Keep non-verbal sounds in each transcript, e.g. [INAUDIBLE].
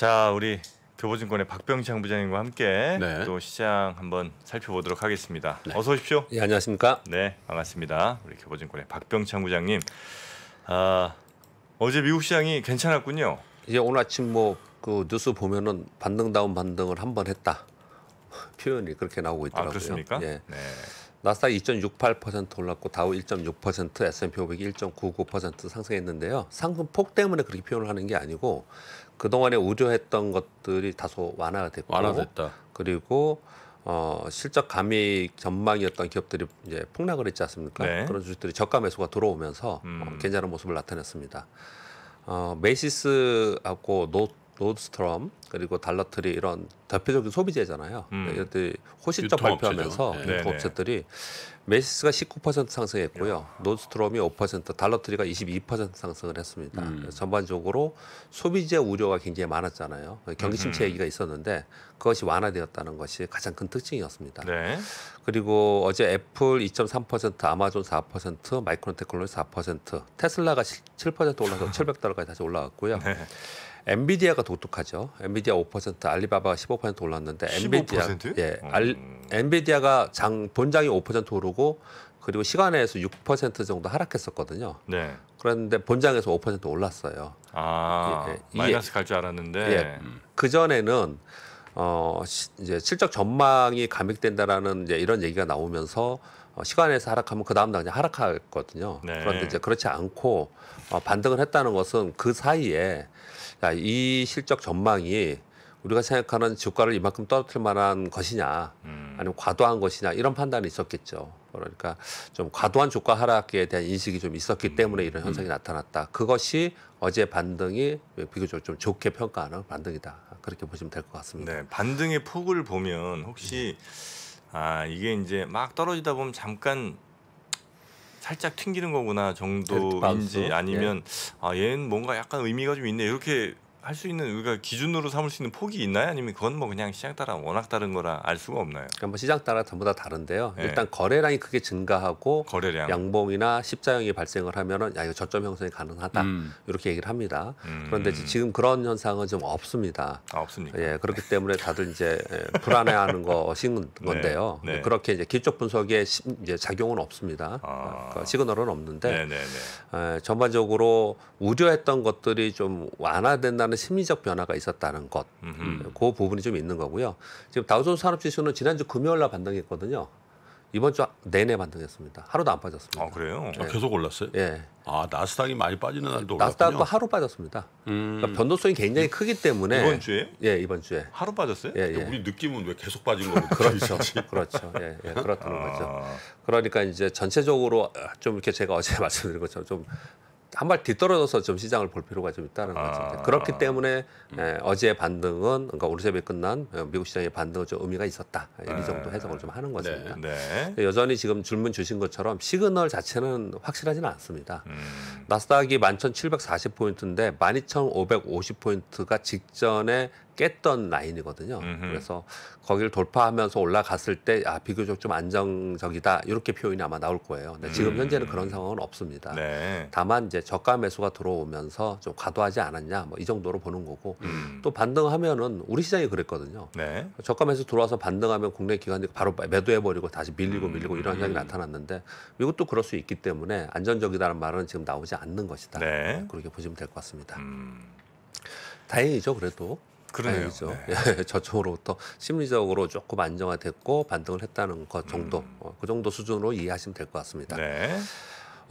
자, 우리 교보증권의 박병창 부장님과 함께 네. 또 시장 한번 살펴보도록 하겠습니다. 네. 어서 오십시오. 예, 안녕하십니까? 네, 반갑습니다. 우리 교보증권의 박병창 부장님. 아, 어제 미국 시장이 괜찮았군요. 이제 오늘 아침 뭐 그 뉴스 보면은 반등 다운 반등을 한번 했다. [LAUGHS] 표현이 그렇게 나오고 아, 있더라고요. 아, 그렇습니까? 예. 네. 나스닥 2.68% 올랐고 다우 1.6%, S&P 500이 1.99% 상승했는데요. 상승 폭 때문에 그렇게 표현을 하는 게 아니고 그동안에 우려했던 것들이 다소 완화가 됐고 완화됐다. 그리고 어, 실적 감익 전망이었던 기업들이 이제 폭락을 했지 않습니까? 네. 그런 주식들이 저가 매수가 들어오면서 음. 어, 괜찮은 모습을 나타냈습니다. 어, 메시스하고 노트 노드스트럼 그리고 달러트리 이런 대표적인 소비재잖아요. 음. 이것들이 호실적 발표하면서 네. 유통업체들이 메시스가 19% 상승했고요. 로드스트럼이 5%, 달러트리가 22% 상승을 했습니다. 음. 전반적으로 소비재 우려가 굉장히 많았잖아요. 경기침체 음. 얘기가 있었는데 그것이 완화되었다는 것이 가장 큰 특징이었습니다. 네. 그리고 어제 애플 2.3%, 아마존 4%, 마이크론 테크놀로지 4%, 테슬라가 7% 올라서 700달러까지 [LAUGHS] 다시 올라갔고요. 네. 엔비디아가 독특하죠 엔비디아 5%, 알리바바가 15% 올랐는데 엔비디아 15%? 예, 음. 알, 엔비디아가 장 본장이 5% 오르고 그리고 시간에서 6% 정도 하락했었거든요. 네. 그런데 본장에서 5% 올랐어요. 아, 예, 예 마이너스 갈 줄 알았는데. 예, 그 전에는 어 시, 이제 실적 전망이 감익된다라는 이제 이런 얘기가 나오면서 어, 시간에서 하락하면 그 다음 날 그냥 하락하거든요. 네. 그런데 이제 그렇지 않고 어, 반등을 했다는 것은 그 사이에 야, 아, 이 실적 전망이 우리가 생각하는 주가를 이만큼 떨어뜨릴 만한 것이냐 음. 아니면 과도한 것이냐 이런 판단이 있었겠죠. 그러니까 좀 과도한 주가 하락에 대한 인식이 좀 있었기 음. 때문에 이런 현상이 음. 나타났다. 그것이 어제 반등이 비교적 좀 좋게 평가하는 반등이다. 그렇게 보시면 될 것 같습니다. 네, 반등의 폭을 보면 혹시 네. 아 이게 이제 막 떨어지다 보면 잠깐 살짝 튕기는 거구나 정도인지 네, 네, 아니면 아 얘는 뭔가 약간 의미가 좀 있네 이렇게 할수 있는 우리가 기준으로 삼을 수 있는 폭이 있나요? 아니면 그건 뭐 그냥 시장 따라 워낙 다른 거라 알 수가 없나요? 그러니까 뭐 시장 따라 전부 다 다른데요. 네. 일단 거래량이 크게 증가하고 거래량. 양봉이나 십자형이 발생을 하면은 야 이거 저점 형성이 가능하다 음. 이렇게 얘기를 합니다. 음. 그런데 지금 그런 현상은 좀 없습니다. 아, 없습니까? 예 그렇기 때문에 다들 이제 예, 불안해하는 것인 [LAUGHS] 네, 건데요. 네. 네. 그렇게 이제 기적 분석에 시, 이제 작용은 없습니다. 아. 그러니까 시그널은 없는데 에, 네, 네, 예, 전반적으로 우려했던 것들이 좀 완화된다는 반응는 심리적 변화가 있었다는 것, 음흠. 그 부분이 좀 있는 거고요. 지금 다우존스 산업지수는 지난주 금요일 날 반등했거든요. 이번 주 내내 반등했습니다. 하루도 안 빠졌습니다. 아 그래요? 네. 아, 계속 올랐어요? 예. 네. 아 나스닥이 많이 빠지는 날도 올랐군요. 나스닥도 하루 빠졌습니다. 음. 그러니까 변동성이 굉장히 크기 때문에 이번 주에? 예 이번 주에 하루 빠졌어요? 예, 예. 우리 느낌은 왜 계속 빠지 거죠? [LAUGHS] 그렇죠, 그렇죠. 예, 예 그렇다는 아. 거죠. 그러니까 이제 전체적으로 좀 이렇게 제가 어제 [LAUGHS] 말씀드린 것처럼 좀 한발 뒤떨어져서 좀 시장을 볼 필요가 좀 있다는 아. 거죠. 그렇기 때문에 에, 음. 예, 어제 반등은 그러니까 오늘 새벽에 끝난 어, 미국 시장의 반등은 좀 의미가 있었다. 이 네. 정도 해석을 좀 하는 것입니다. 네. 네. 여전히 지금 질문 주신 것처럼 시그널 자체는 확실하지는 않습니다. 음. 나스닥이 11,740포인트인데 12,550포인트가 직전에 깼던 라인이거든요. 음흠. 그래서 거기를 돌파하면서 올라갔을 때 아, 비교적 좀 안정적이다 이렇게 표현이 아마 나올 거예요. 근데 지금 음. 현재는 그런 상황은 없습니다. 네. 다만 이제 저가 매수가 들어오면서 좀 과도하지 않았냐 뭐 이 정도로 보는 거고 음. 또 반등하면은 우리 시장이 그랬거든요. 네. 저가 매수 들어와서 반등하면 국내 기관들이 바로 매도해 버리고 다시 밀리고 음. 밀리고 이런 현상이 음. 나타났는데 미국도 그럴 수 있기 때문에 안전적이다는 말은 지금 나오지 않는 것이다. 네. 그렇게 보시면 될 것 같습니다. 음. 다행이죠, 그래도. 그러네요. 네. 예, [LAUGHS] 저쪽으로부터 심리적으로 조금 안정화됐고 반등을 했다는 것 정도, 음. 어, 그 정도 수준으로 이해하시면 될 것 같습니다. 네.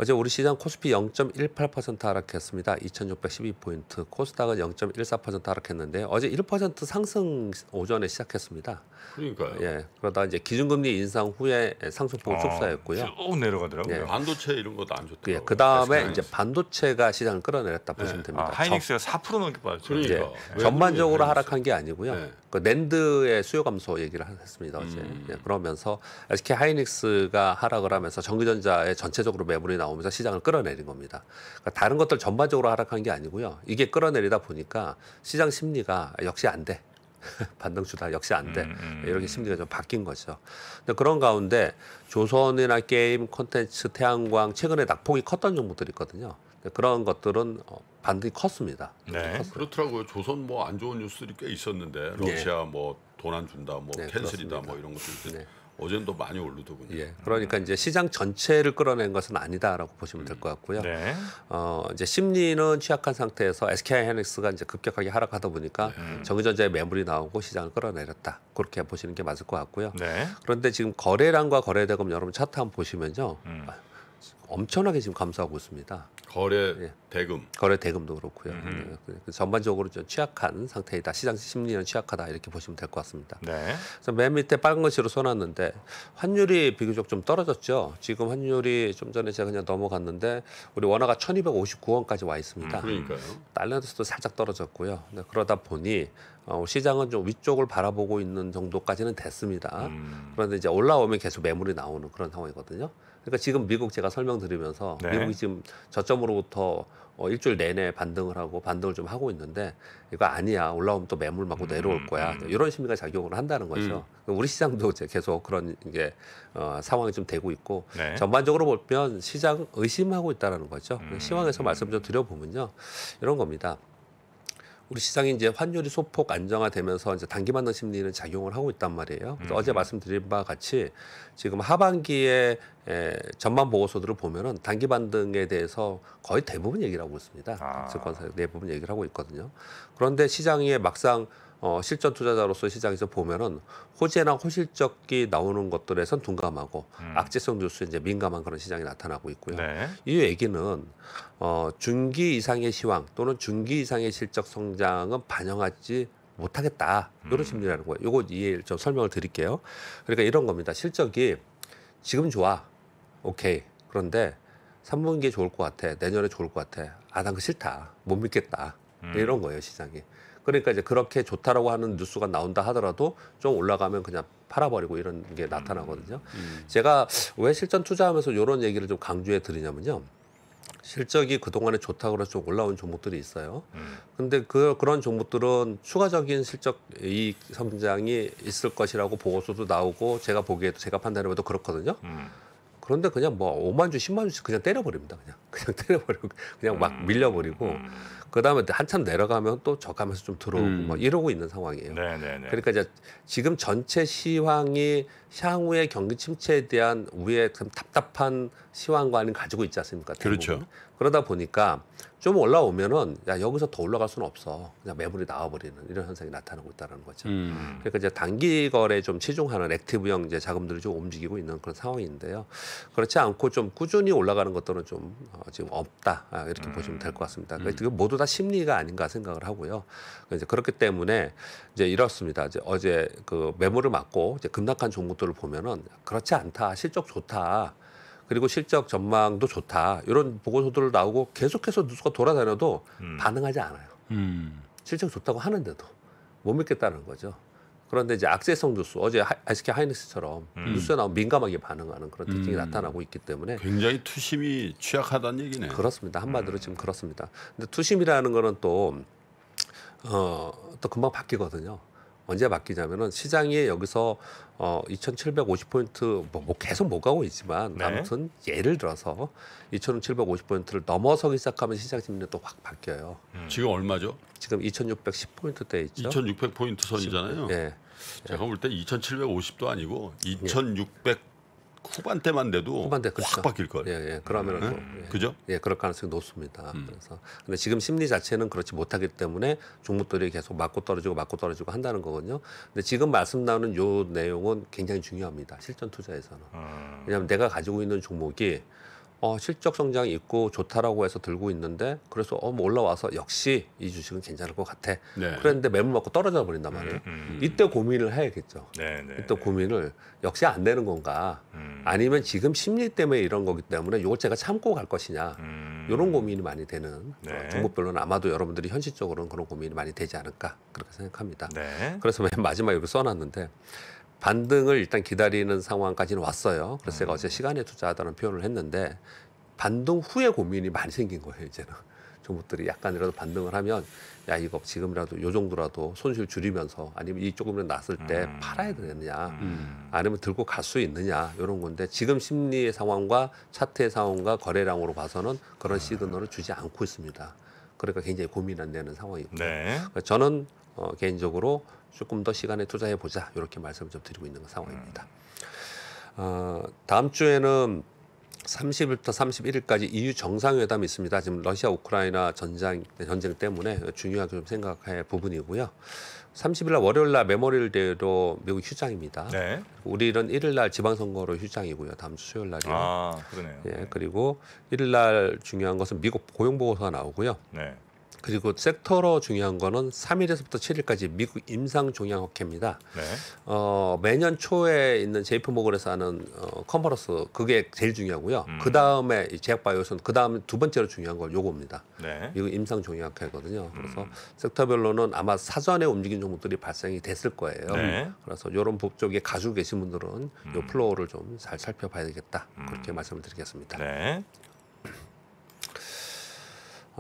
어제 우리 시장 코스피 0.18% 하락했습니다. 2612포인트, 코스닥은 0.14% 하락했는데 어제 1% 상승 오전에 시작했습니다. 그러니까요. 예, 그러다 이제 기준금리 인상 후에 상승폭 아, 축소했고요. 쭉 내려가더라고요. 예. 반도체 이런 것도 안 좋더라고요. 예, 그다음에 네, 이제 반도체가 시장을 끌어내렸다 네. 보시면 아, 됩니다. 아, 하이닉스가 4% 넘게 빠졌죠. 예, 그러니까. 전반적으로 네, 하락한 게 아니고요. 그 랜드의 수요 감소 얘기를 했습니다 어제. 음. 예, 그러면서 SK 하이닉스가 하락을 하면서 전기전자의 전체적으로 매물이 나오면서 시장을 끌어내린 겁니다. 그러니까 다른 것들 전반적으로 하락한 게 아니고요. 이게 끌어내리다 보니까 시장 심리가 역시 안 돼. [LAUGHS] 반등 주다 역시 안 돼. 음, 음, 예, 이렇게 심리가 좀 바뀐 거죠. 근데 그런 가운데 조선이나 게임, 콘텐츠, 태양광 최근에 낙폭이 컸던 종목들이 있거든요. 그러니까 그런 것들은 어, 반등이 컸습니다. 네. 그렇더라고요. 조선 뭐 안 좋은 뉴스들이 꽤 있었는데 예. 러시아 네. 뭐 뭐돈 안 준다, 뭐 네, 캔슬이다, 뭐 이런 것들. 네. 어제도 많이 오르더군요. 예, 그러니까 이제 시장 전체를 끌어낸 것은 아니다라고 보시면 될것 음. 같고요. 네. 어, 이제 심리는 취약한 상태에서 SK 하이닉스가 이제 급격하게 하락하다 보니까 네. 음. 정유전자의 매물이 나오고 시장을 끌어내렸다. 그렇게 보시는 게 맞을 것 같고요. 네. 그런데 지금 거래량과 거래대금 여러분 차트 한번 보시면요. 음. 엄청나게 지금 감소하고 있습니다. 거래 예. 대금. 거래 대금도 그렇고요. 네. 전반적으로 좀 취약한 상태이다. 시장 심리는 취약하다 이렇게 보시면 될 것 같습니다. 네. 그래서 맨 밑에 빨간 글씨로 써놨는데 환율이 비교적 좀 떨어졌죠. 지금 환율이 좀 전에 제가 그냥 넘어갔는데 우리 원화가 1259원까지 와 있습니다. 음, 그러니까요. 달러에서도 살짝 떨어졌고요. 그러다 보니 어, 시장은 좀 위쪽을 바라보고 있는 정도까지는 됐습니다. 음. 그런데 이제 올라오면 계속 매물이 나오는 그런 상황이거든요. 그러니까 지금 미국 제가 설명드리면서 네. 미국이 지금 저점으로부터 어, 일주일 내내 반등을 하고 반등을 좀 하고 있는데 이거 아니야 올라오면 또 매물 맞고 음, 내려올 거야 음, 이런 심리가 작용을 한다는 거죠. 음. 그러니까 우리 시장도 이제 계속 그런 이제 어, 상황이 좀 되고 있고 네. 전반적으로 보면 시장 의심하고 있다라는 거죠. 음, 시황에서 말씀 좀 음. 드려보면요 이런 겁니다. 우리 시장이 이제 환율이 소폭 안정화되면서 이제 단기 반능 심리는 작용을 하고 있단 말이에요. 그래서 음. 어제 말씀드린 바와 같이 지금 하반기에 에, 전반 보고서들을 보면은 단기 반등에 대해서 거의 대부분 얘기를 하고 있습니다. 아. 증권사 대부분 얘기를 하고 있거든요. 그런데 시장이 막상 어, 실전 투자자로서 시장에서 보면은 호재나 호실적이 나오는 것들에선 둔감하고 음. 악재성 뉴스에 이제 민감한 그런 시장이 나타나고 있고요. 네. 이 얘기는 어, 중기 이상의 시황 또는 중기 이상의 실적 성장은 반영하지 못하겠다 이런 음. 심리라는 거예요. 요거 이해를 좀 설명을 드릴게요. 그러니까 이런 겁니다. 실적이 지금 좋아, 오케이. 그런데 3분기에 좋을 것 같아, 내년에 좋을 것 같아. 아, 난 그 싫다, 못 믿겠다. 음. 이런 거예요 시장이. 그러니까 이제 그렇게 좋다라고 하는 뉴스가 나온다 하더라도 좀 올라가면 그냥 팔아버리고 이런 게 음. 나타나거든요. 음. 제가 왜 실전 투자하면서 이런 얘기를 좀 강조해 드리냐면요. 실적이 그동안에 좋다고 해서 좀 올라온 종목들이 있어요. 음. 근데 그, 그런 종목들은 추가적인 실적 이익 성장이 있을 것이라고 보고서도 나오고 제가 보기에도 제가 판단해봐도 그렇거든요. 음. 그런데 그냥 뭐 5만 주, 10만 주씩 그냥 때려버립니다. 그냥 [LAUGHS] 그냥 때려버리고 그냥 막 음. 밀려버리고 음. 그다음에 한참 내려가면 또 저가면서 좀 들어오고 음. 뭐 이러고 있는 상황이에요. 네네네. 그러니까 이제 지금 전체 시황이 향후의 경기 침체에 대한 우에 답답한 시황관을 가지고 있지 않습니까? 대부분. 그렇죠. 그러다 보니까 좀 올라오면은 야 여기서 더 올라갈 수는 없어 그냥 매물이 나와버리는 이런 현상이 나타나고 있다는 거죠. 음. 그러니까 이제 단기 거래 좀 치중하는 액티브형 이제 자금들이 좀 움직이고 있는 그런 상황인데요. 그렇지 않고 좀 꾸준히 올라가는 것들은 좀 어, 지금 없다 아, 이렇게 음. 보시면 될 것 같습니다. 음. 그러니까 모두 다 심리가 아닌가 생각을 하고요. 그러니까 이제 그렇기 때문에 이제 이렇습니다. 이제 어제 그 매물을 맞고 이제 급락한 종목들을 보면은 그렇지 않다 실적 좋다. 그리고 실적 전망도 좋다. 이런 보고서들 나오고 계속해서 뉴스가 돌아다녀도 음. 반응하지 않아요. 음. 실적 좋다고 하는데도 못 믿겠다는 거죠. 그런데 이제 악세성 뉴스 어제 아이스케 하이닉스처럼 음. 뉴스에 나오면 민감하게 반응하는 그런 특징이 음. 나타나고 있기 때문에 굉장히 투심이 취약하다는 얘기네요. 그렇습니다. 한마디로 음. 지금 그렇습니다. 근데 투심이라는 거는 또 어, 또 금방 바뀌거든요. 언제 바뀌냐면은 시장이 여기서 어 2,750포인트 뭐, 뭐 계속 못 가고 있지만 네. 아무튼 예를 들어서 2,750포인트를 넘어서기 시작하면 시장 심리는 또확 바뀌어요. 음. 지금 얼마죠? 지금 2,610포인트대 있죠. 2,600포인트 선이잖아요. 예. 제가 볼 때 2,750도 아니고 2,600 예. 후반때만 돼도 후반대 그렇죠. 확 바뀔 거예요. 예, 예. 그러면은 네? 예. 그죠? 예, 그럴 가능성이 높습니다. 음. 그래서 근데 지금 심리 자체는 그렇지 못하기 때문에 종목들이 계속 맞고 떨어지고 맞고 떨어지고 한다는 거거든요. 근데 지금 말씀 나오는 요 내용은 굉장히 중요합니다. 실전 투자에서는. 음. 왜냐하면 내가 가지고 있는 종목이 어, 실적 성장이 있고 좋다라고 해서 들고 있는데 그래서 어, 뭐 올라와서 역시 이 주식은 괜찮을 것 같아. 네. 그랬는데 매물 맞고 떨어져 버린단 말이에요. 음, 음. 음. 이때 고민을 해야겠죠. 네, 네, 이때 고민을 역시 안 되는 건가? 음. 아니면 지금 심리 때문에 이런 거기 때문에 이걸 제가 참고 갈 것이냐? 이런 음. 고민이 많이 되는 네. 어, 종목별로는 아마도 여러분들이 현실적으로는 그런 고민이 많이 되지 않을까 그렇게 생각합니다. 네. 그래서 맨 마지막에 여기 써놨는데 반등을 일단 기다리는 상황까지는 왔어요. 그래서 음. 제가 어제 시간에 투자하다는 표현을 했는데 반등 후에 고민이 많이 생긴 거예요. 이제는 [LAUGHS] 종목들이 약간이라도 반등을 하면 야 이거 지금이라도 요 정도라도 손실 줄이면서 아니면 이 조금이라도 났을 때 음. 팔아야 되느냐 음. 아니면 들고 갈 수 있느냐 이런 건데 지금 심리의 상황과 차트의 상황과 거래량으로 봐서는 그런 음. 시그널을 주지 않고 있습니다. 그러니까 굉장히 고민 안 되는 상황이고요. 네. 그러니까 저는 어, 개인적으로 조금 더 시간에 투자해 보자 이렇게 말씀을 좀 드리고 있는 상황입니다. 음. 어, 다음 주에는 30일부터 31일까지 EU 정상회담이 있습니다. 지금 러시아 우크라이나 전쟁, 전쟁 때문에 중요하게 좀 생각할 부분이고요. 30일 날 월요일 날 메모리얼 데이로 미국 휴장입니다. 네. 우리는 1일 날 지방선거로 휴장이고요. 다음 주 수요일 날이요. 아, 그러네요. 예, 네. 그리고 1일 날 중요한 것은 미국 고용보고서가 나오고요. 네. 그리고 섹터로 중요한 거는 3일에서부터 7일까지 미국 임상 종양 학회입니다. 네. 어, 매년 초에 있는 제이프 모건에서 하는 어, 컨퍼런스 그게 제일 중요하고요. 음. 그 다음에 제약 바이오스는그 다음 두 번째로 중요한 걸 요겁니다. 네. 미국 임상 종양 학회거든요. 그래서 음. 섹터별로는 아마 사전에 움직인 종목들이 발생이 됐을 거예요. 네. 그래서 요런북 쪽에 가지고 계신 분들은 음. 요플로어를좀 잘 살펴봐야겠다 음. 그렇게 말씀을 드리겠습니다. 네.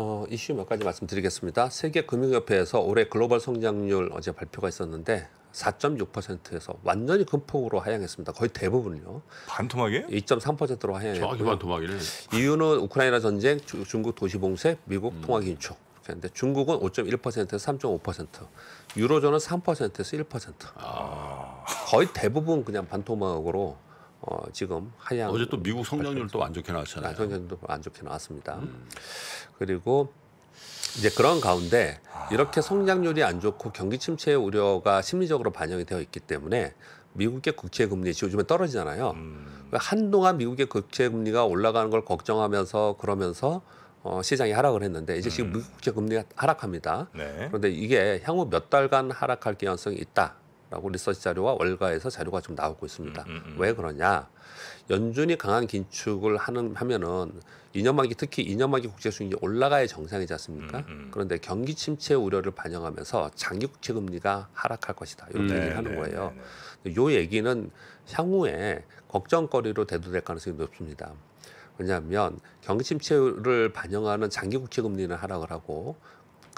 어, 이슈 몇 가지 말씀드리겠습니다. 세계 금융협회에서 올해 글로벌 성장률 어제 발표가 있었는데 4.6%에서 완전히 큰폭으로 하향했습니다. 거의 대부분요. 반토막에 2.3%로 하향했고요. 정확 반토막이네. 이유는 우크라이나 전쟁, 주, 중국 도시 봉쇄, 미국 음. 통화 긴축. 근데 중국은 5.1%에서 3.5%, 유로존은 3%에서 1%. 아... 거의 대부분 그냥 반토막으로 어, 지금 하향 어제 또 미국 성장률도 안 좋게 나왔잖아요. 네, 성장률도 안 좋게 나왔습니다. 음. 그리고 이제 그런 가운데 아. 이렇게 성장률이 안 좋고 경기 침체 우려가 심리적으로 반영이 되어 있기 때문에 미국의 국채 금리 요즘에 떨어지잖아요. 음. 그 한동안 미국의 국채 금리가 올라가는 걸 걱정하면서 그러면서 어, 시장이 하락을 했는데 이제 지금 음. 미국 국채 금리가 하락합니다. 네. 그런데 이게 향후 몇 달간 하락할 가능성이 있다. 라고 리서치 자료와 월가에서 자료가 좀 나오고 있습니다. 음, 음, 음. 왜 그러냐? 연준이 강한 긴축을 하는 하면은 2년 만기 특히 2년 만기 국제 수익이 올라가야 정상이지 않습니까? 음, 음. 그런데 경기 침체 우려를 반영하면서 장기 국채 금리가 하락할 것이다. 이렇게 네, 얘기하는 네, 거예요. 네, 네. 요 얘기는 향후에 걱정거리로 대두될 가능성이 높습니다. 왜냐하면 경기 침체를 반영하는 장기 국채 금리는 하락을 하고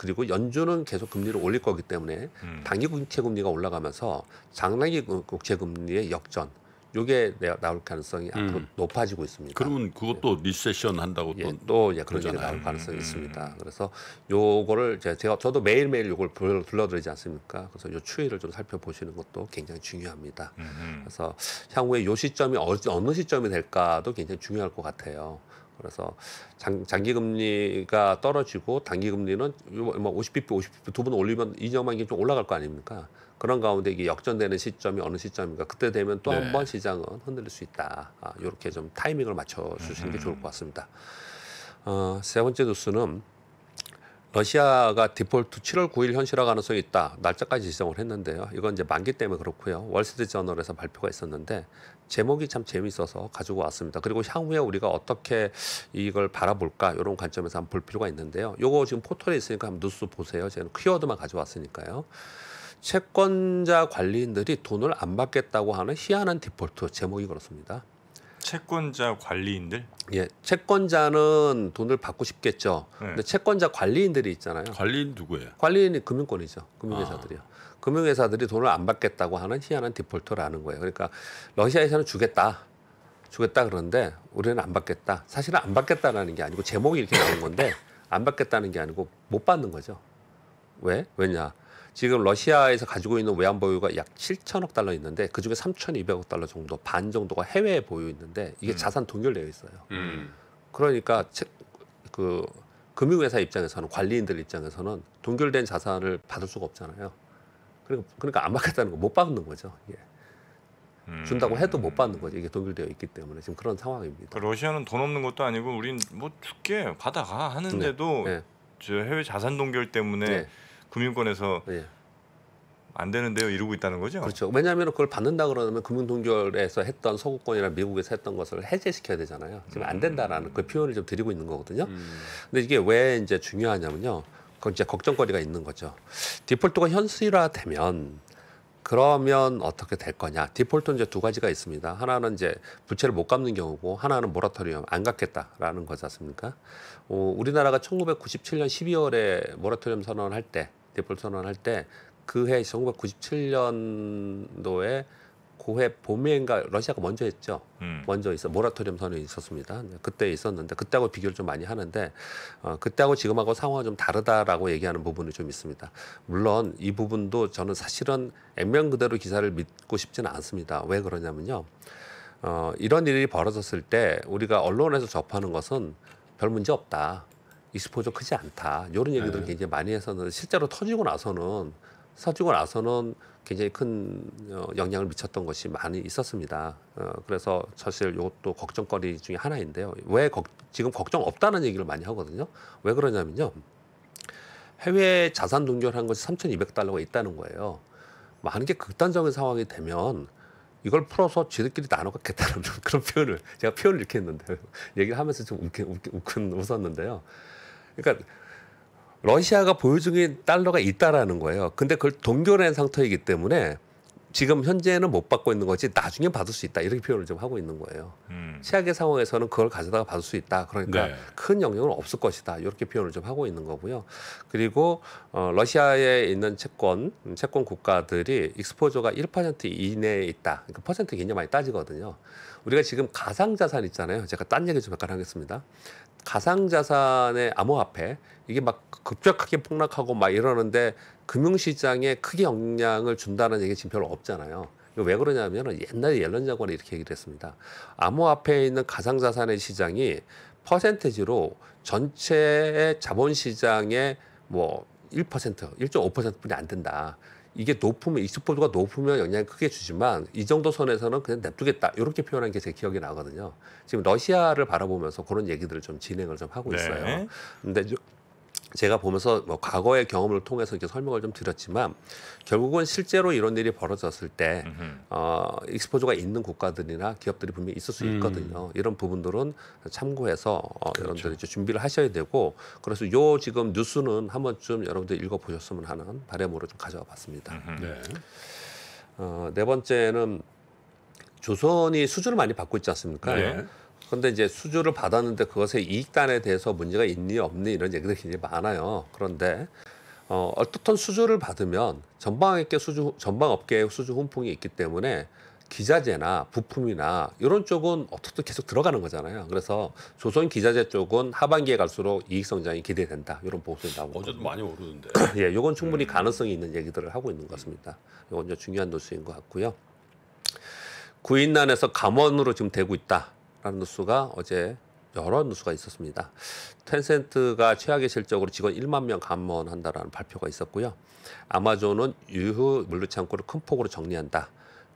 그리고 연준은 계속 금리를 올릴 거기 때문에 음. 단기 국채 금리가 올라가면서 장단기 국채 금리의 역전 요게 나올 가능성이 음. 앞으로 높아지고 있습니다. 그러면 그것도 예. 리세션 한다고 예, 또, 예, 그런 게 나올 가능성이 음. 있습니다. 그래서 요거를 제가 저도 매일매일 요걸 불러드리지 않습니까? 그래서 요 추이를 좀 살펴보시는 것도 굉장히 중요합니다. 음. 그래서 향후에 요 시점이 어느 시점이 될까도 굉장히 중요할 것 같아요. 그래서 장, 장기 금리가 떨어지고 단기 금리는 뭐 50bp, 50bp 두 번 올리면 2년만 기좀 올라갈 거 아닙니까? 그런 가운데 이게 역전되는 시점이 어느 시점인가 그때 되면 또 한번 네. 시장은 흔들릴 수 있다. 아, 이렇게 좀 타이밍을 맞춰 주시는 게 음. 좋을 것 같습니다. 어, 세 번째 뉴스는 러시아가 디폴트 7월 9일 현실화 가능성이 있다. 날짜까지 지정을 했는데요. 이건 이제 만기 때문에 그렇고요. 월스트리트 저널에서 발표가 있었는데 제목이 참재미있어서 가지고 왔습니다. 그리고 향후에 우리가 어떻게 이걸 바라볼까 이런 관점에서 한번 볼 필요가 있는데요. 요거 지금 포털에 있으니까 한번 뉴스 보세요. 제가 키워드만 가져왔으니까요. 채권자 관리인들이 돈을 안 받겠다고 하는 희한한 디폴트 제목이 그렇습니다. 채권자 관리인들? 예, 채권자는 돈을 받고 싶겠죠. 네. 근데 채권자 관리인들이 있잖아요. 관리인 누구예요? 관리인이 금융권이죠. 금융회사들이요. 아. 금융회사들이 돈을 안 받겠다고 하는 희한한 디폴트라는 거예요. 그러니까 러시아에서는 주겠다. 주겠다 그런데 우리는 안 받겠다. 사실은 안 받겠다라는 게 아니고 제목이 이렇게 나온 건데 안 받겠다는 게 아니고 못 받는 거죠. 왜? 왜냐? 지금 러시아에서 가지고 있는 외환 보유가 약 7천억 달러 있는데 그중에 3,200억 달러 정도 반 정도가 해외에 보유 있는데 이게 음. 자산 동결되어 있어요. 음. 그러니까 채, 그 금융회사 입장에서는 관리인들 입장에서는 동결된 자산을 받을 수가 없잖아요. 그러니까, 그러니까 안 받겠다는 거 못 받는 거죠. 예. 음. 준다고 해도 못 받는 거죠. 이게 동결되어 있기 때문에 지금 그런 상황입니다. 그러니까 러시아는 돈 없는 것도 아니고 우린 뭐 줄게 받아가 네. 하는데도 네. 네. 저 해외 자산 동결 때문에 네. 금융권에서 예. 안 되는데요 이러고 있다는 거죠. 그렇죠. 왜냐하면 그걸 받는다 그러면 금융동결에서 했던 서구권이나 미국에서 했던 것을 해제시켜야 되잖아요. 지금 안 음. 된다라는 그 표현을 좀 드리고 있는 거거든요. 음. 근데 이게 왜 이제 중요하냐면요. 그건 이제 걱정거리가 있는 거죠. 디폴트가 현실화되면 그러면 어떻게 될 거냐? 디폴트는 이제 두 가지가 있습니다. 하나는 이제 부채를 못 갚는 경우고 하나는 모라토리엄 안 갚겠다라는 거지 않습니까? 어, 우리나라가 1997년 12월에 모라토리엄 선언할 을때 대포를 선언할 때 그 해 1997년도에 고해 봄에인가 러시아가 먼저 했죠. 음. 먼저 있어 모라토리엄 선언이 있었습니다. 그때 있었는데 그때하고 비교를 좀 많이 하는데 어, 그때하고 지금하고 상황이 좀 다르다라고 얘기하는 부분이 좀 있습니다. 물론 이 부분도 저는 사실은 액면 그대로 기사를 믿고 싶지는 않습니다. 왜 그러냐면요. 어, 이런 일이 벌어졌을 때 우리가 언론에서 접하는 것은 별 문제 없다. 익스포저 크지 않다. 이런 얘기들을 네. 굉장히 많이 해서는 실제로 터지고 나서는 서지고 나서는 굉장히 큰 어, 영향을 미쳤던 것이 많이 있었습니다. 어, 그래서 사실 이것도 걱정거리 중에 하나인데요. 왜 거, 지금 걱정 없다는 얘기를 많이 하거든요. 왜 그러냐면요. 해외 자산 동결한 것이 3,200달러가 있다는 거예요. 만약에 극단적인 상황이 되면 이걸 풀어서 지들끼리 나눠 갖겠다는 [LAUGHS] 그런 표현을 제가 표현을 이렇게 했는데 [LAUGHS] 얘기를 하면서 좀 웃긴, 웃긴, 웃었는데요. 그러니까 러시아가 보유중인 달러가 있다라는 거예요. 근데 그걸 동결한 상태이기 때문에 지금 현재는 못 받고 있는 거지 나중에 받을 수 있다 이렇게 표현을 좀 하고 있는 거예요. 음. 최악의 상황에서는 그걸 가져다가 받을 수 있다. 그러니까 네. 큰 영향은 없을 것이다 이렇게 표현을 좀 하고 있는 거고요. 그리고 어, 러시아에 있는 채권 음, 채권 국가들이 익스포저가 1% 이내에 있다. 그러니까 퍼센트 굉장히 많이 따지거든요. 우리가 지금 가상 자산 있잖아요. 제가 딴 얘기 좀 잠깐 하겠습니다. 가상자산의 암호화폐 이게 막 급격하게 폭락하고 막 이러는데 금융시장에 크게 영향을 준다는 얘기 지금 별로 없잖아요. 이거 왜 그러냐면 옛날에 옐런 장관이 이렇게 얘기를 했습니다. 암호화폐에 있는 가상자산의 시장이 퍼센테지로 전체의 자본시장의 뭐1% 1.5%뿐이 안 된다. 이게 높으면 익스포즈가 높으면 영향이 크게 주지만 이 정도 선에서는 그냥 냅두겠다 이렇게 표현한 게 제 기억이 나거든요. 지금 러시아를 바라보면서 그런 얘기들을 좀 진행을 좀 하고 네. 있어요. 근데 제가 보면서 뭐 과거의 경험을 통해서 이렇게 설명을 좀 드렸지만 결국은 실제로 이런 일이 벌어졌을 때 어, 익스포저가 있는 국가들이나 기업들이 분명히 있을 수 있거든요. 음. 이런 부분들은 참고해서 어, 그렇죠. 여러분들 이제 준비를 하셔야 되고 그래서 요 지금 뉴스는 한 번쯤 여러분들 읽어보셨으면 하는 바람으로 좀 가져와 봤습니다. 네. 어, 네 번째는 조선이 수준을 많이 받고 있지 않습니까? 네. 근데 이제 수주를 받았는데 그것의 이익단에 대해서 문제가 있니 없니 이런 얘기들이 굉장히 많아요. 그런데 어, 어떻든 수주를 받으면 전방에계 수주 전방업계의 수주 훈풍이 있기 때문에 기자재나 부품이나 이런 쪽은 어떻든 계속 들어가는 거잖아요. 그래서 조선 기자재 쪽은 하반기에 갈수록 이익 성장이 기대된다. 이런 보고서에 나오고 어제도 많이 오르는데. [CLEARS THROAT] 예, 이건 충분히 음. 가능성이 있는 얘기들을 하고 있는 것 같습니다. 이건 중요한 뉴스인 것 같고요. 구인난에서 감원으로 지금 되고 있다. 라는 뉴스가 어제 여러 뉴스가 있었습니다. 텐센트가 최악의 실적으로 직원 1만 명 감원한다라는 발표가 있었고요. 아마존은 유휴 물류창고를 큰 폭으로 정리한다.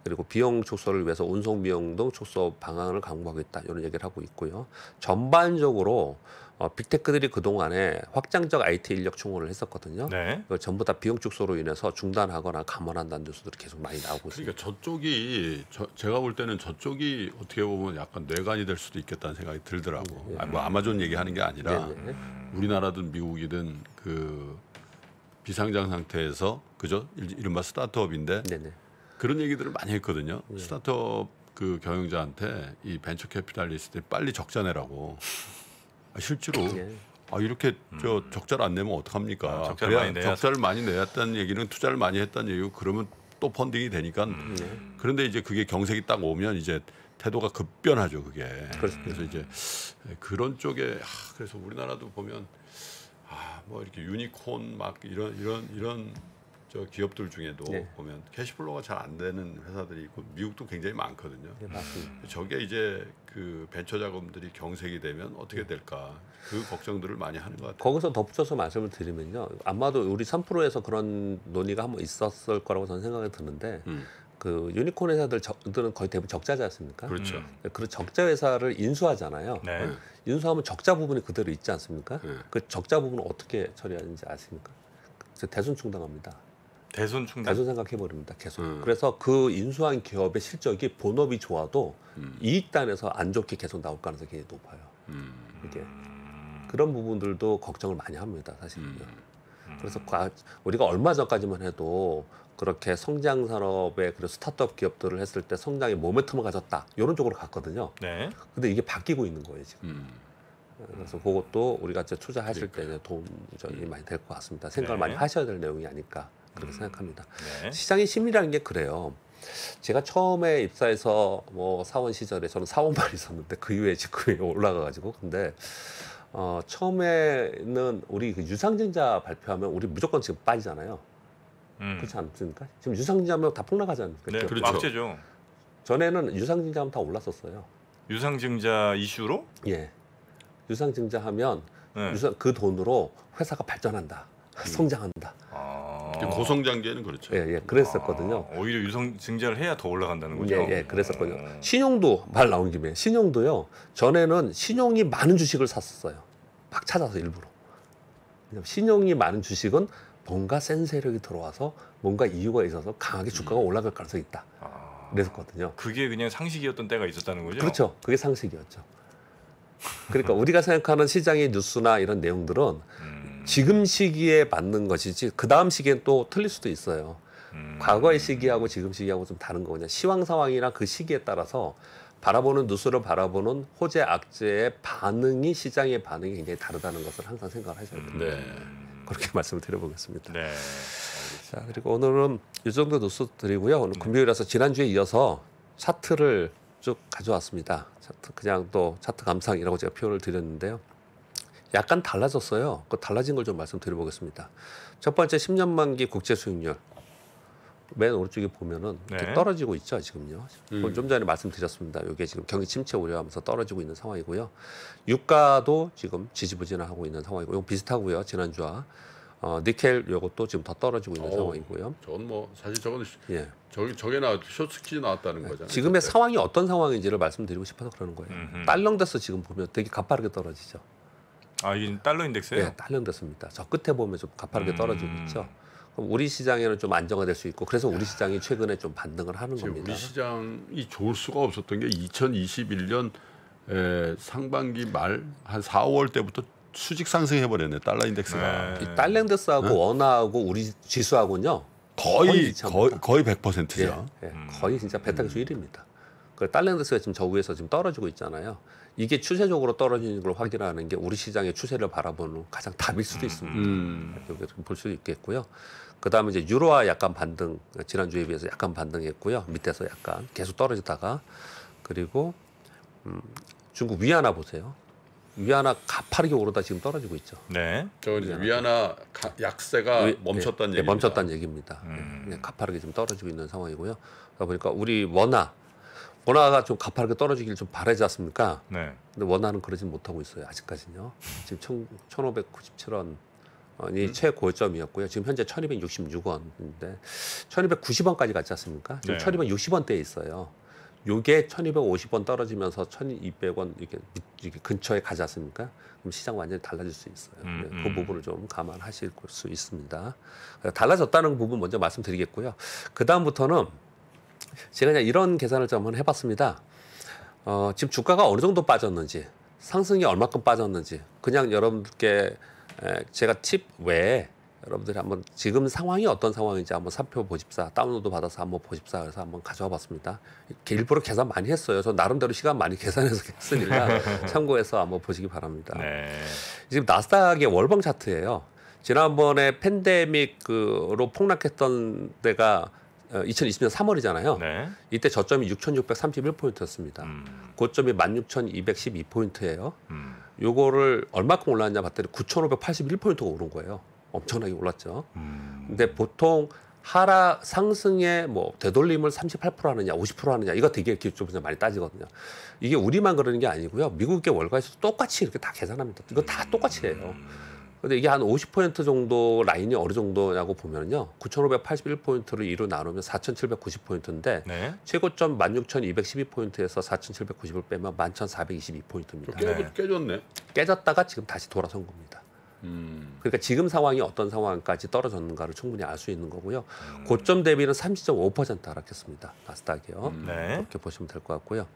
그리고 비용 축소를 위해서 운송 비용 등 축소 방안을 강구하겠다 이런 얘기를 하고 있고요. 전반적으로 어, 빅테크들이 그동안에 확장적 IT 인력 충원을 했었거든요. 네. 그걸 전부 다 비용 축소로 인해서 중단하거나 감원한다는 뉴스들이 계속 많이 나오고 그러니까 있습니다. 저쪽이 저, 제가 볼 때는 저쪽이 어떻게 보면 약간 뇌관이 될 수도 있겠다는 생각이 들더라고. 네. 아니, 뭐 아마존 얘기하는 게 아니라 네, 네. 우리나라든 미국이든 그 비상장 상태에서 그죠? 이른바 스타트업인데 네, 네 그런 얘기들을 많이 했거든요. 네. 스타트업 그 경영자한테 이 벤처 캐피탈리스트 빨리 적자 내라고 아, 실제로 예. 아 이렇게 음. 저 적자를 안 내면 어떡합니까? 아, 적자를 많이 내야 적자를 많이 내었다는 얘기는 투자를 많이 했다는 얘기고 그러면 또 펀딩이 되니까 음. 예. 그런데 이제 그게 경색이 딱 오면 이제 태도가 급변하죠 그게 그렇습니다. 그래서 이제 그런 쪽에 아, 그래서 우리나라도 보면 아 뭐 이렇게 유니콘 막 이런 이런 이런 저 기업들 중에도 네. 보면 캐시플로우가 잘 안 되는 회사들이 있고 미국도 굉장히 많거든요. 네, 맞습니다. 저게 이제 그 벤처 자금들이 경색이 되면 어떻게 네. 될까 그 걱정들을 많이 하는 것 같아요. 거기서 덧붙여서 말씀을 드리면요. 아마도 우리 3%에서 그런 논의가 한번 있었을 거라고 저는 생각이 드는데 음. 그 유니콘 회사들은 거의 대부분 적자지 않습니까? 그렇죠. 음. 그 적자 회사를 인수하잖아요. 네. 네. 인수하면 적자 부분이 그대로 있지 않습니까? 네. 그 적자 부분을 어떻게 처리하는지 아십니까? 그 대순 충당합니다. 대손 충당. 대손 생각해 버립니다. 계속. 음. 그래서 그 인수한 기업의 실적이 본업이 좋아도 음. 이익단에서 안 좋게 계속 나올 가능성이 굉장히 높아요. 음. 이게 그런 부분들도 걱정을 많이 합니다. 사실은요. 음. 그래서 우리가 얼마 전까지만 해도 그렇게 성장 산업에 그리고 스타트업 기업들을 했을 때 성장의 모멘텀을 가졌다 이런 쪽으로 갔거든요. 네. 근데 이게 바뀌고 있는 거예요 지금. 음. 그래서 그것도 우리가 이제 투자하실 그러니까때 도움이 음. 많이 될 것 같습니다. 네. 생각을 네. 많이 하셔야 될 내용이 아닐까. 그렇게 음. 생각합니다. 네. 시장의 심리라는 게 그래요. 제가 처음에 입사해서 뭐 사원 시절에 저는 사원만 있었는데 그 이후에 직후에 [LAUGHS] 올라가가지고 근데 어, 처음에는 우리 그 유상증자 발표하면 우리 무조건 지금 빠지잖아요. 음. 그렇지 않습니까? 지금 유상증자면 다 폭락하지 않습니까? 네, 그렇죠. 악재죠. 전에는 유상증자 하면 다 올랐었어요. 유상증자 이슈로? 예. 유상증자 하면 네. 유상, 그 돈으로 회사가 발전한다, 음. 성장한다. 어. 고성 단계는 그렇죠. 예, 예, 그랬었거든요. 아, 오히려 유성 증자를 해야 더 올라간다는 거죠. 예, 예, 그랬었거든요. 음. 신용도 말 나온 김에 신용도요. 전에는 신용이 많은 주식을 샀었어요. 막 찾아서 일부러. 신용이 많은 주식은 뭔가 센 세력이 들어와서 뭔가 이유가 있어서 강하게 주가가 음. 올라갈 가능성이 있다. 아, 그랬었거든요. 그게 그냥 상식이었던 때가 있었다는 거죠. 그렇죠. 그게 상식이었죠. 그러니까 우리가 생각하는 시장의 뉴스나 이런 내용들은 음. 지금 시기에 맞는 것이지 그 다음 시기엔 또 틀릴 수도 있어요. 음. 과거의 시기하고 지금 시기하고 좀 다른 거냐. 시황 상황이나 그 시기에 따라서 바라보는 뉴스를 바라보는 호재 악재의 반응이 시장의 반응이 굉장히 다르다는 것을 항상 생각을 하셔야 됩니다. 네. 그렇게 [LAUGHS] 말씀을 드려보겠습니다. 네. 자 그리고 오늘은 이 정도 뉴스 드리고요. 오늘 네. 금요일이라서 지난주에 이어서 차트를 쭉 가져왔습니다. 차트 그냥 또 차트 감상이라고 제가 표현을 드렸는데요. 약간 달라졌어요. 그 달라진 걸 좀 말씀드려보겠습니다. 첫 번째 10년 만기 국제 수익률. 맨 오른쪽에 보면은 네. 떨어지고 있죠 지금요. 음. 좀 전에 말씀드렸습니다. 이게 지금 경기 침체 우려하면서 떨어지고 있는 상황이고요. 유가도 지금 지지부진하고 있는 상황이고, 이건 비슷하고요. 지난주와 어, 니켈 요것도 지금 더 떨어지고 있는 오, 상황이고요. 저건 뭐 사실 저건 예. 저기 저게 나 쇼츠키 나왔다는 예, 거잖아요. 지금의 그때. 상황이 어떤 상황인지를 말씀드리고 싶어서 그러는 거예요. 음흠. 딸랑대서 지금 보면 되게 가파르게 떨어지죠. 아, 이 달러 인덱스예요? 네, 달러 인덱스입니다. 저 끝에 보면 좀 가파르게 음... 떨어지고 있죠. 그럼 우리 시장에는 좀 안정화될 수 있고 그래서 우리 시장이 최근에 좀 반등을 하는 겁니다. 우리 시장이 좋을 수가 없었던 게 2021년 에, 상반기 말 한 4월 때부터 수직 상승해 버렸네 달러 인덱스가. 네. 달러 인덱스하고 네? 원화하고 우리 지수하고는요. 거의 거의, 거의 100%죠. 예, 예. 음. 거의 진짜 배타기수 음. 1입니다. 그 달러 인덱스가 지금 저 위에서 지금 떨어지고 있잖아요. 이게 추세적으로 떨어지는 걸 확인하는 게 우리 시장의 추세를 바라보는 가장 답일 수도 음, 있습니다. 음. 이렇게 볼수 있겠고요. 그다음에 이제 유로화 약간 반등 지난주에 비해서 약간 반등했고요. 밑에서 약간 계속 떨어지다가 그리고 음, 중국 위안화 보세요. 위안화 가파르게 오르다 지금 떨어지고 있죠. 네. 저 이제 위안화 가, 약세가 예, 멈췄다 네, 예, 얘기입니다. 멈췄다 얘기입니다. 음. 네, 가파르게 지금 떨어지고 있는 상황이고요. 그러다 보니까 우리 원화 원화가 좀 가파르게 떨어지길 좀 바라지 않습니까? 네. 근데 원화는 그러진 못하고 있어요. 아직까지는요. 지금 천, 1,597원. 원이 음. 최고점이었고요. 지금 현재 1266원인데 1290원까지 갔지 않습니까? 지금 네. 1260원대에 있어요. 요게 1250원 떨어지면서 1200원 이렇게, 이렇게 근처에 가지 않습니까? 그럼 시장 완전히 달라질 수 있어요. 음, 네, 그 음. 그 부분을 좀 감안하실 수 있습니다. 달라졌다는 부분 먼저 말씀드리겠고요. 그다음부터는 제가 그냥 이런 계산을 좀 한번 해봤습니다. 어, 지금 주가가 어느 정도 빠졌는지, 상승이 얼마큼 빠졌는지, 그냥 여러분께 제가 팁 외에 여러분들이 한번 지금 상황이 어떤 상황인지 한번 살펴보십사 다운로드 받아서 한번 보십사 해서 한번 가져와 봤습니다 일부러 계산 많이 했어요 저 나름대로 시간 많이 [LAUGHS] 계산해서 했으니까 [LAUGHS] 참고해서 한번 보시기 바랍니다 네. 지금 나스닥의 월봉 차트예요 지난번에 팬데믹으로 폭락했던 데가 2020년 어, 3월이잖아요. 네. 이때 저점이 6,631포인트였습니다. 음. 고점이 16,212포인트예요. 음. 요거를 얼마큼 올랐냐 봤더니 9,581포인트가 오른 거예요. 엄청나게 올랐죠. 음. 근데 보통 하라 상승에 뭐 되돌림을 38% 하느냐, 50% 하느냐 이거 되게 기업쪽에서 많이 따지거든요. 이게 우리만 그러는 게 아니고요. 미국의 월가에서 똑같이 이렇게 다 계산합니다. 이거 다 똑같이 해요. 음. 근데 이게 한 50% 정도 라인이 어느 정도냐고 보면요. 9,581포인트를 2로 나누면 4,790포인트인데 네. 최고점 16,212포인트에서 4,790을 빼면 11,422포인트입니다. 깨, 깨졌네. 깨졌다가 지금 다시 돌아선 겁니다. 음. 그러니까 지금 상황이 어떤 상황까지 떨어졌는가를 충분히 알 수 있는 거고요. 음. 고점 대비는 30.5% 하락했습니다. 나스닥이요. 음. 네. 그렇게 보시면 될 것 같고요.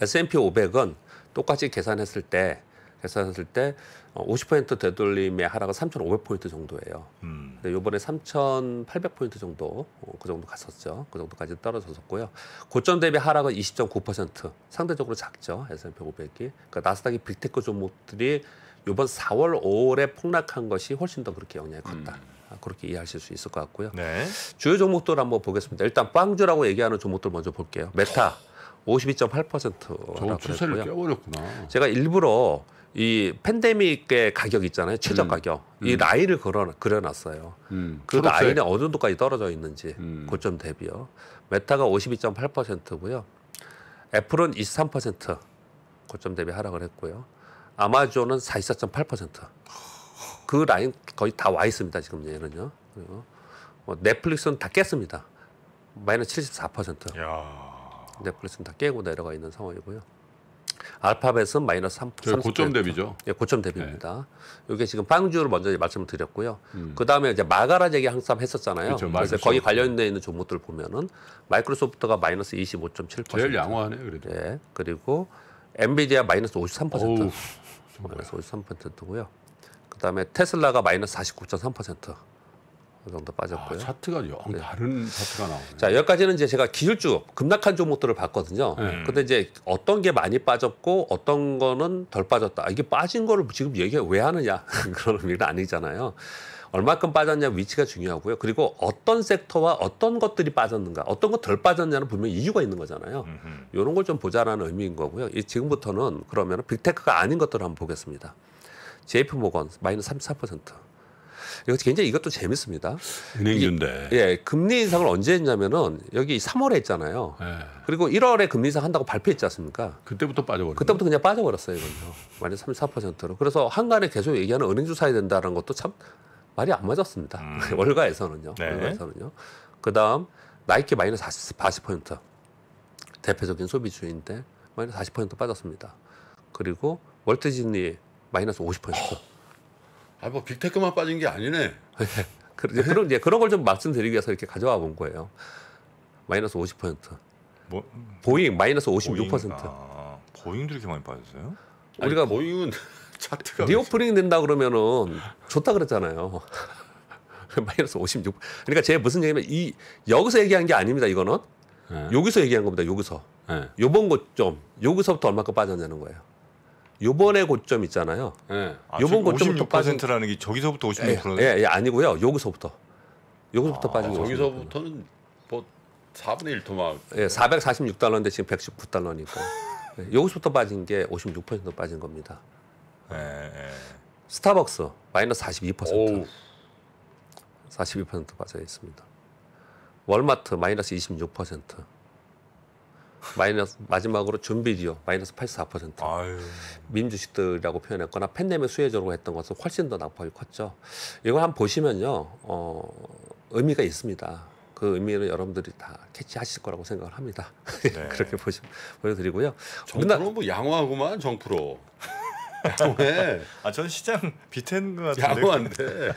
S&P 500은 똑같이 계산했을 때 계산했을 때50% 어, 되돌림의 하락은 3,500포인트 정도예요. 음. 근데 요번에 3,800포인트 정도, 어, 그 정도 갔었죠. 그 정도까지 떨어졌었고요. 고점 대비 하락은 20.9%, 상대적으로 작죠. S&P 500이. 그러니까 나스닥의 빅테크 종목들이 이번 4월, 5월에 폭락한 것이 훨씬 더 그렇게 영향이 컸다. 음. 아, 그렇게 이해하실 수 있을 것 같고요. 네. 주요 종목들 한번 보겠습니다. 일단 빵주라고 얘기하는 종목들 먼저 볼게요. 메타. 52.8%라고 했고요. 추세를 껴버렸구나. 제가 일부러 이 팬데믹의 가격 있잖아요. 최저 음. 가격. 음. 이 라인을 걸어 그려놨어요. 음. 그 초록색. 그렇죠. 라인에 어느 정도까지 떨어져 있는지 음. 고점 대비요. 메타가 52.8%고요. 애플은 23% 고점 대비 하락을 했고요. 아마존은 44.8%그 라인 거의 다 와 있습니다. 지금 얘는요. 그리고 뭐 넷플릭스는 다 깼습니다. 마이너스 74%. 야. 넷플릭스는 다 깨고 내려가 있는 상황이고요. 알파벳은 마이너스 3, 30. 그 고점 대비죠. 예, 고점 대비입니다. 네. 이게 지금 빵주를 먼저 말씀을 드렸고요. 음. 그 다음에 이제 마가라 얘기 항상 했었잖아요. 그쵸, 그래서 거기 관련돼 있는 종목들 을 보면은 마이크로소프트가 마이너스 25.7%. 제일 양호하네 그래도. 예. 그리고 엔비디아 마이너스 53%. 오우, 마이너스 53%고요. 그 다음에 테슬라가 마이너스 49.3%. 그 정도 빠졌고요. 아, 차트가 영 어, 네. 다른 차트가 나오네요. 자 여기까지는 이제 제가 기술주 급락한 종목들을 봤거든요. 네. 근데 이제 어떤 게 많이 빠졌고 어떤 거는 덜 빠졌다. 이게 빠진 거를 지금 얘기 왜 하느냐 [LAUGHS] 그런 의미는 아니잖아요. 얼마큼 빠졌냐 위치가 중요하고요. 그리고 어떤 섹터와 어떤 것들이 빠졌는가, 어떤 것 덜 빠졌냐는 분명 이유가 있는 거잖아요. 이런 걸 좀 보자라는 의미인 거고요. 이 지금부터는 그러면 빅테크가 아닌 것들을 한번 보겠습니다. JP모건 마이너스 34%. 이것도 굉장히 이것도 재밌습니다. 은행주인데. 예, 금리 인상을 언제 했냐면은 여기 3월에 했잖아요. 예. 그리고 1월에 금리 인상 한다고 발표했지 않습니까? 그때부터 빠져버렸 그때부터 그냥 빠져버렸어요, 이건요. 마이 34%로. 그래서 한간에 계속 얘기하는 은행주 사야 된다는 것도 참 말이 안 맞았습니다. 음. [LAUGHS] 월가에서는요. 네. 월가에서는요. 그다음 나이키 마이너스 40, 40% 대표적인 소비주인데 마이너스 40% 빠졌습니다. 그리고 월트지니 마이너스 50% 아, 뭐 빅테크만 빠진 게 아니네. 네. [LAUGHS] 그런 이제 그런 걸 좀 말씀드리기 위해서 이렇게 가져와 본 거예요. 마이너스 50%. 뭐 보잉 마이너스 56%. 보잉, 아, 보잉도 이렇게 많이 빠졌어요? 우리가 아니, 보잉은 [LAUGHS] 차트가 리오프링 된다 그러면은 좋다 그랬잖아요. [LAUGHS] 마이너스 56. 그러니까 제가 무슨 얘기냐면 이 여기서 얘기한 게 아닙니다. 이거는 네. 여기서 얘기한 겁니다. 여기서. 네. 요번 것 좀 여기서부터 얼마큼 빠졌냐는 거예요. 요번에 고점 있잖아요. 예. 아, 요번 고점 56%라는 게 저기서부터 56%는 예, 예, 예, 아니고요. 여기서부터. 여기서부터 아, 빠진 거 저기서부터는 뭐 4분의 1 토막. 예, 446달러인데 지금 119달러니까. 예, 여기서부터 빠진 게 56% 빠진 겁니다. 예, 예. 스타벅스 마이너스 42%. 오우. 42% 빠져 있습니다. 월마트 마이너스 26%. 마이너스 마지막으로 준비디오 마이너스 84% 아유. 민주식들이라고 표현했거나 팬데믹 수혜적으로 했던 것은 훨씬 더 낙폭이 컸죠. 이걸 한번 보시면요, 어, 의미가 있습니다. 그 의미는 여러분들이 다 캐치하실 거라고 생각을 합니다. [LAUGHS] 네. 그렇게 보시, 보여드리고요. 뭐 정프로 뭐 양호하고만 정프로. 왜? 아, 전 시장 비트것 같은데. 양호한데.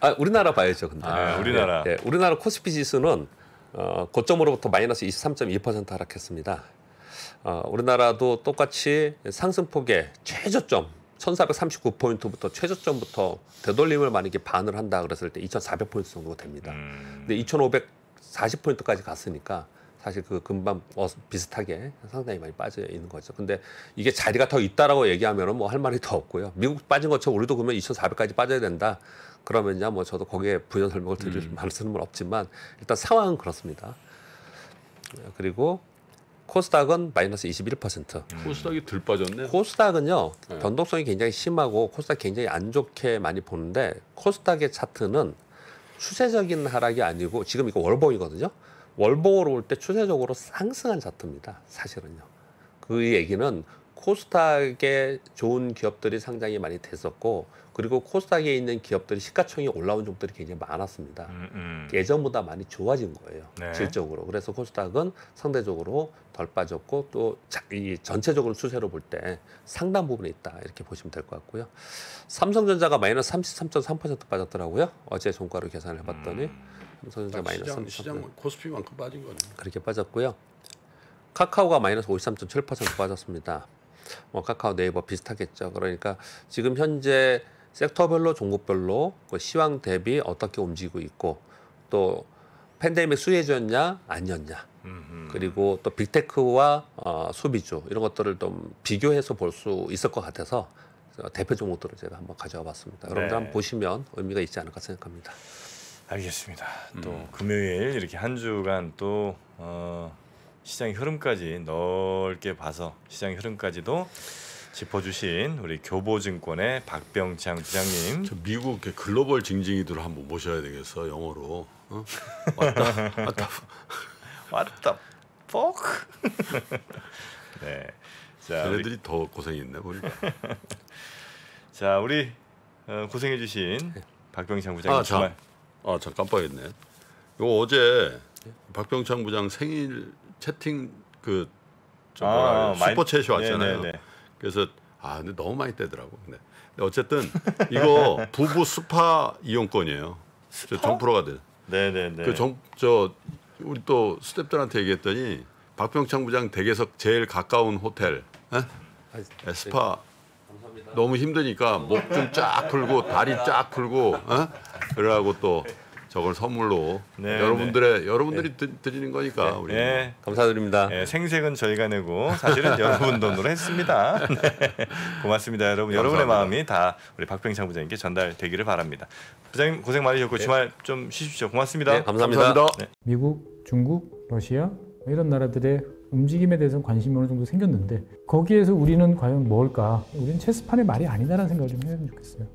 아, 우리나라 봐야죠, 근데. 아, 우리나라. 예, 예, 우리나라 코스피 지수는 어, 고점으로부터 마이너스 23.2% 하락했습니다. 어, 우리나라도 똑같이 상승폭의 최저점 1439포인트부터 최저점부터 되돌림을 만약에 반을 한다 그랬을 때 2400포인트 정도 됩니다. 음. 근데 2540포인트까지 갔으니까 사실 그 금방 어, 비슷하게 상당히 많이 빠져 있는 거죠. 근데 이게 자리가 더 있다라고 얘기하면은 뭐 할 말이 더 없고요. 미국 빠진 것처럼 우리도 그러면 2,400까지 빠져야 된다. 그러면야 뭐 저도 거기에 부연 설명을 드릴 음. 말씀은 없지만 일단 상황은 그렇습니다. 그리고 코스닥은 마이너스 21%. 코스닥이 덜 빠졌네. 코스닥은요 네. 변동성이 굉장히 심하고 코스닥 굉장히 안 좋게 많이 보는데 코스닥의 차트는 추세적인 하락이 아니고 지금 이거 월봉이거든요. 월봉으로 올 때 추세적으로 상승한 차트입니다. 사실은요. 그 얘기는 코스닥에 좋은 기업들이 상장이 많이 됐었고 그리고 코스닥에 있는 기업들이 시가총이 올라온 종들이 굉장히 많았습니다. 음, 음. 예전보다 많이 좋아진 거예요. 네. 질적으로. 그래서 코스닥은 상대적으로 덜 빠졌고 또 이 전체적으로 추세로 볼 때 상당 부분이 있다 이렇게 보시면 될 것 같고요. 삼성전자가 마이너스 33.3% 빠졌더라고요. 어제 종가로 계산을 해봤더니 음. 삼성전자 아, 마이너스 33. 시장 코스피만큼 빠진 거네. 그렇게 빠졌고요. 카카오가 마이너스 53.7% 빠졌습니다. 뭐 카카오 네이버 비슷하겠죠. 그러니까 지금 현재 섹터별로 종목별로 그 시황 대비 어떻게 움직이고 있고 또 팬데믹 수혜주였냐 아니었냐 그리고 또 빅테크와 어, 소비주 이런 것들을 좀 비교해서 볼 수 있을 것 같아서 대표 종목들을 제가 한번 가져와 봤습니다. 여러분들 네. 한번 보시면 의미가 있지 않을까 생각합니다. 알겠습니다. 또 음. 금요일 이렇게 한 주간 또 어, 시장의 흐름까지 넓게 봐서 시장의 흐름까지도 짚어주신 우리 교보증권의 박병창 부장님. 저 미국 글로벌 징징이들을 한번 모셔야 되겠어 영어로. 어? 왔다 왔다 왔다 뻑. 네. 자, 걔네들이 더 고생했네 우리. [LAUGHS] 자 우리 어, 고생해주신 네. 박병창 아, 부장님 아, 정말. 아, 참 깜빡했네. 요 어제 박병창 부장 생일 채팅 그 아, 슈퍼 챗이 네, 왔잖아요. 네네네. 네. 그래서 아 근데 너무 많이 떼더라고. 근데, 어쨌든 이거 [LAUGHS] 부부 스파 이용권이에요. 스파? 정프로가 돼. 네네네. 그정저 우리 또 스탭들한테 얘기했더니 박병창 부장 댁에서 제일 가까운 호텔 에? 에, 네. 스파 감사합니다. 너무 힘드니까 목 좀 쫙 풀고 다리 쫙 풀고 에? 그러라고 또 저걸 선물로 네, 여러분들의 네. 여러분들이 네. 드리는 거니까 네, 우리 네. 감사드립니다. 네, 생색은 저희가 내고 사실은 [LAUGHS] 여러분 돈으로 했습니다. 네. 고맙습니다, 여러분. 여러분의 마음이 다 우리 박병창 부장님께 전달되기를 바랍니다. 부장님 고생 많으셨고 주말 좀 쉬십시오. 고맙습니다. 감사합니다. 감사합니다. 미국, 중국, 러시아 이런 나라들의 움직임에 대해서 관심이 어느 정도 생겼는데 거기에서 우리는 과연 뭘까? 우리는 체스판의 말이 아니다라는 생각을 좀 해보면 좋겠어요.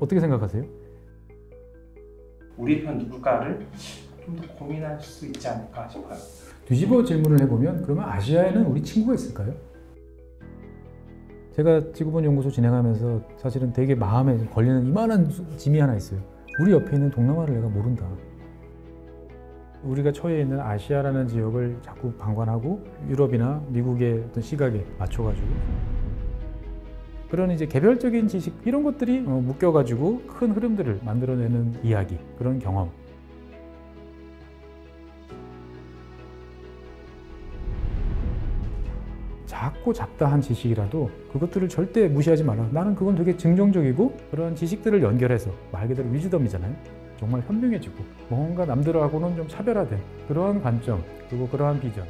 어떻게 생각하세요? 우리 편 누굴까를 좀 더 고민할 수 있지 않을까 싶어요. 뒤집어 질문을 해보면 그러면 아시아에는 우리 친구가 있을까요? 제가 지구본 연구소 진행하면서 사실은 되게 마음에 걸리는 이만한 짐이 하나 있어요. 우리 옆에 있는 동남아를 내가 모른다. 우리가 처해 있는 아시아라는 지역을 자꾸 방관하고 유럽이나 미국의 어떤 시각에 맞춰가지고 그런 이제 개별적인 지식 이런 것들이 어, 묶여가지고 큰 흐름들을 만들어내는 이야기 그런 경험 작고 잡다한 지식이라도 그것들을 절대 무시하지 말아 나는 그건 되게 증정적이고 그런 지식들을 연결해서 말 그대로 위즈덤이잖아요 정말 현명해지고 뭔가 남들하고는 좀 차별화된 그러한 관점 그리고 그러한 비전